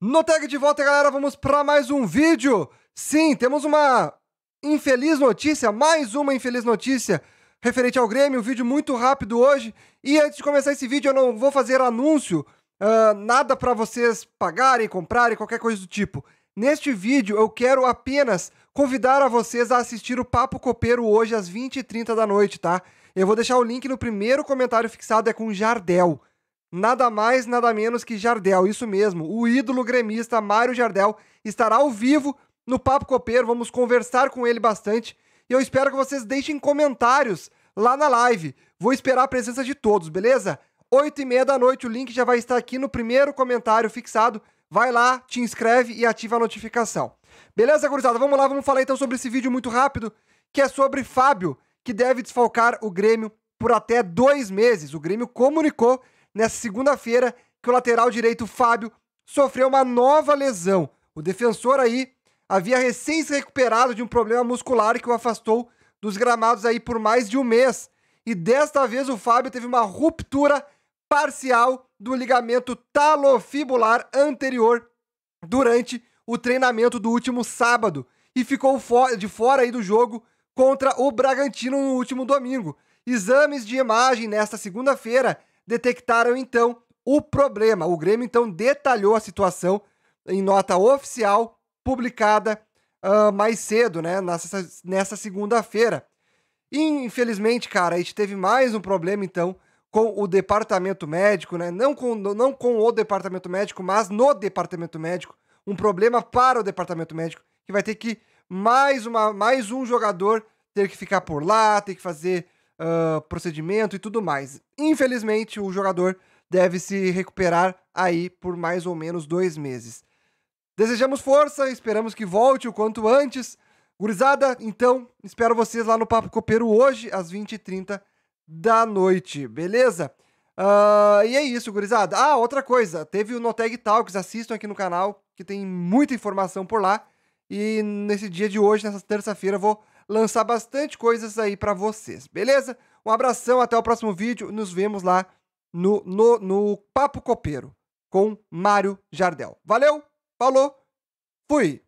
No tag de volta, galera, vamos para mais um vídeo. Sim, temos uma infeliz notícia, mais uma infeliz notícia referente ao Grêmio. Um vídeo muito rápido hoje. E antes de começar esse vídeo, eu não vou fazer anúncio, uh, nada para vocês pagarem, comprarem, qualquer coisa do tipo. Neste vídeo, eu quero apenas convidar a vocês a assistir o Papo Copeiro hoje às 20h30 da noite, tá? Eu vou deixar o link no primeiro comentário fixado, é com Jardel nada mais, nada menos que Jardel. Isso mesmo, o ídolo gremista Mário Jardel estará ao vivo no Papo Copeiro. Vamos conversar com ele bastante. E eu espero que vocês deixem comentários lá na live. Vou esperar a presença de todos, beleza? 8 e meia da noite, o link já vai estar aqui no primeiro comentário fixado. Vai lá, te inscreve e ativa a notificação. Beleza, gurizada? Vamos lá, vamos falar então sobre esse vídeo muito rápido, que é sobre Fábio, que deve desfalcar o Grêmio por até dois meses. O Grêmio comunicou nessa segunda-feira que o lateral direito Fábio sofreu uma nova lesão. O defensor aí havia recém se recuperado de um problema muscular que o afastou dos gramados aí por mais de um mês. E desta vez o Fábio teve uma ruptura parcial do ligamento talofibular anterior durante o treinamento do último sábado e ficou de fora aí do jogo contra o Bragantino no último domingo. Exames de imagem nesta segunda-feira detectaram então o problema. O Grêmio então detalhou a situação em nota oficial publicada uh, mais cedo, né, nessa, nessa segunda-feira. Infelizmente, cara, a gente teve mais um problema então com o departamento médico, né? Não com, não com o departamento médico, mas no departamento médico. Um problema para o departamento médico, que vai ter que mais, uma, mais um jogador ter que ficar por lá, ter que fazer uh, procedimento e tudo mais. Infelizmente, o jogador deve se recuperar aí por mais ou menos dois meses. Desejamos força, esperamos que volte o quanto antes. Gurizada, então, espero vocês lá no Papo Copeiro hoje, às 20h30 da noite, beleza? Uh, e é isso, gurizada. Ah, outra coisa, teve o Noteg Talks, assistam aqui no canal, que tem muita informação por lá. E nesse dia de hoje, nessa terça-feira, vou lançar bastante coisas aí para vocês, beleza? Um abração, até o próximo vídeo. Nos vemos lá no, no, no Papo Copeiro com Mário Jardel. Valeu, falou, fui!